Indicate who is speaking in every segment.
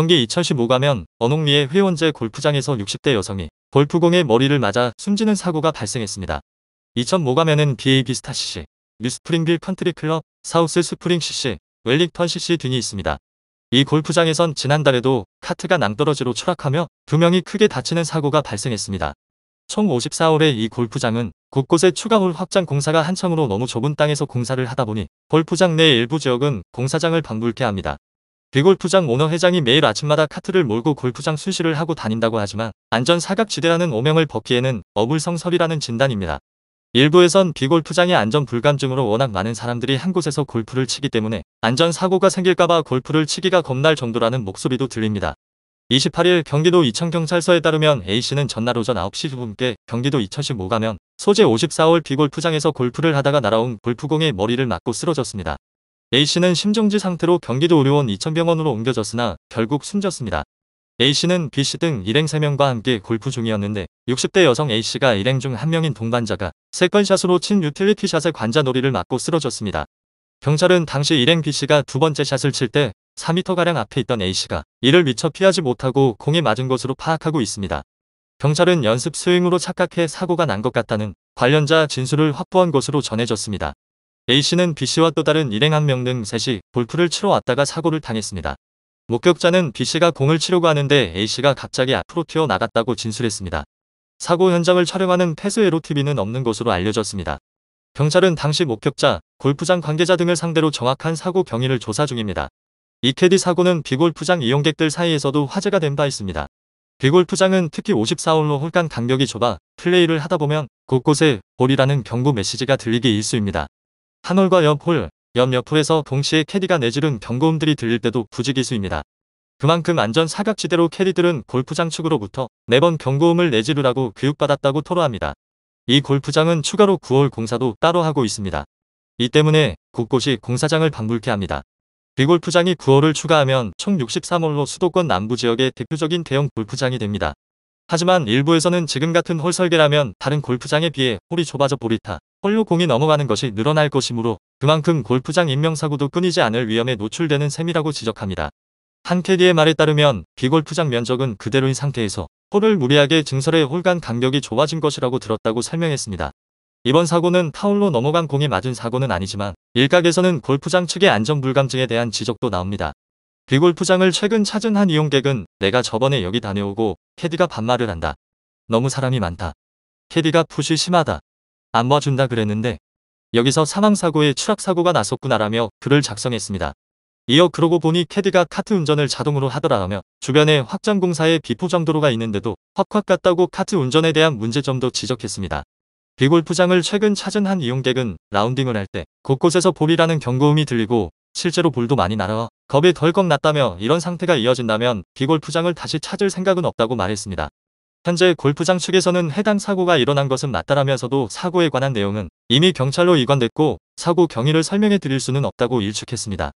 Speaker 1: 경기 2015 가면 언홍리의 회원제 골프장에서 60대 여성이 골프공에 머리를 맞아 숨지는 사고가 발생했습니다. 2005 가면은 비에이비 스타 CC, 뉴스프링빌 컨트리 클럽, 사우스 스프링 CC, 웰링턴 CC 등이 있습니다. 이 골프장에선 지난달에도 카트가 낭떠러지로 추락하며 두 명이 크게 다치는 사고가 발생했습니다. 총 54홀의 이 골프장은 곳곳에 추가홀 확장 공사가 한창으로 너무 좁은 땅에서 공사를 하다 보니 골프장 내 일부 지역은 공사장을 방불케 합니다. 비골프장 오너 회장이 매일 아침마다 카트를 몰고 골프장 수시를 하고 다닌다고 하지만 안전사각지대라는 오명을 벗기에는 어불성설이라는 진단입니다. 일부에선 비골프장의 안전 불감증으로 워낙 많은 사람들이 한 곳에서 골프를 치기 때문에 안전사고가 생길까봐 골프를 치기가 겁날 정도라는 목소리도 들립니다. 28일 경기도 이천경찰서에 따르면 A씨는 전날 오전 9시 9분께 경기도 이천시 모가면 소재 54홀 비골프장에서 골프를 하다가 날아온 골프공에 머리를 맞고 쓰러졌습니다. A씨는 심정지 상태로 경기도 의료원 이천병원으로 옮겨졌으나 결국 숨졌습니다. A씨는 B씨 등 일행 3명과 함께 골프 중이었는데 60대 여성 A씨가 일행 중 한 명인 동반자가 세컨샷으로 친 유틸리티 샷의 관자놀이를 맞고 쓰러졌습니다. 경찰은 당시 일행 B씨가 두 번째 샷을 칠 때 4m가량 앞에 있던 A씨가 이를 미처 피하지 못하고 공에 맞은 것으로 파악하고 있습니다. 경찰은 연습 스윙으로 착각해 사고가 난 것 같다는 관련자 진술을 확보한 것으로 전해졌습니다. A씨는 B씨와 또 다른 일행 한 명 등 셋이 골프를 치러 왔다가 사고를 당했습니다. 목격자는 B씨가 공을 치려고 하는데 A씨가 갑자기 앞으로 튀어나갔다고 진술했습니다. 사고 현장을 촬영하는 폐쇄에로 TV는 없는 것으로 알려졌습니다. 경찰은 당시 목격자, 골프장 관계자 등을 상대로 정확한 사고 경위를 조사 중입니다. 이캐디 사고는 비골프장 이용객들 사이에서도 화제가 된 바 있습니다. 비골프장은 특히 54홀로 홀간 간격이 좁아 플레이를 하다 보면 곳곳에 볼이라는 경고 메시지가 들리기 일쑤입니다. 한홀과 옆홀, 옆 옆홀에서 동시에 캐디가 내지른 경고음들이 들릴 때도 부지기수입니다. 그만큼 안전 사각지대로 캐디들은 골프장 측으로부터 매번 경고음을 내지르라고 교육받았다고 토로합니다. 이 골프장은 추가로 9월 공사도 따로 하고 있습니다. 이 때문에 곳곳이 공사장을 방불케 합니다. 비골프장이 그 9월을 추가하면 총 63홀로 수도권 남부지역의 대표적인 대형 골프장이 됩니다. 하지만 일부에서는 지금 같은 홀 설계라면 다른 골프장에 비해 홀이 좁아져 보리타 홀로 공이 넘어가는 것이 늘어날 것이므로 그만큼 골프장 인명사고도 끊이지 않을 위험에 노출되는 셈이라고 지적합니다. 한 캐디의 말에 따르면 비골프장 면적은 그대로인 상태에서 홀을 무리하게 증설해 홀간 간격이 좁아진 것이라고 들었다고 설명했습니다. 이번 사고는 타홀로 넘어간 공이 맞은 사고는 아니지만 일각에서는 골프장 측의 안전불감증에 대한 지적도 나옵니다. 비골프장을 최근 찾은 한 이용객은 내가 저번에 여기 다녀오고 캐디가 반말을 한다. 너무 사람이 많다. 캐디가 푸시 심하다. 안 봐준다 그랬는데 여기서 사망사고에 추락사고가 났었구나라며 글을 작성했습니다. 이어 그러고 보니 캐디가 카트 운전을 자동으로 하더라며 주변에 확장공사의 비포장도로가 있는데도 확확 갔다고 카트 운전에 대한 문제점도 지적했습니다. 비골프장을 최근 찾은 한 이용객은 라운딩을 할 때 곳곳에서 볼이라는 경고음이 들리고 실제로 볼도 많이 날아와 겁에 덜컥 났다며 이런 상태가 이어진다면 비골프장을 다시 찾을 생각은 없다고 말했습니다. 현재 골프장 측에서는 해당 사고가 일어난 것은 맞다라면서도 사고에 관한 내용은 이미 경찰로 이관됐고 사고 경위를 설명해 드릴 수는 없다고 일축했습니다.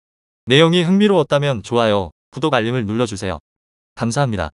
Speaker 1: 내용이 흥미로웠다면 좋아요, 구독 알림을 눌러주세요. 감사합니다.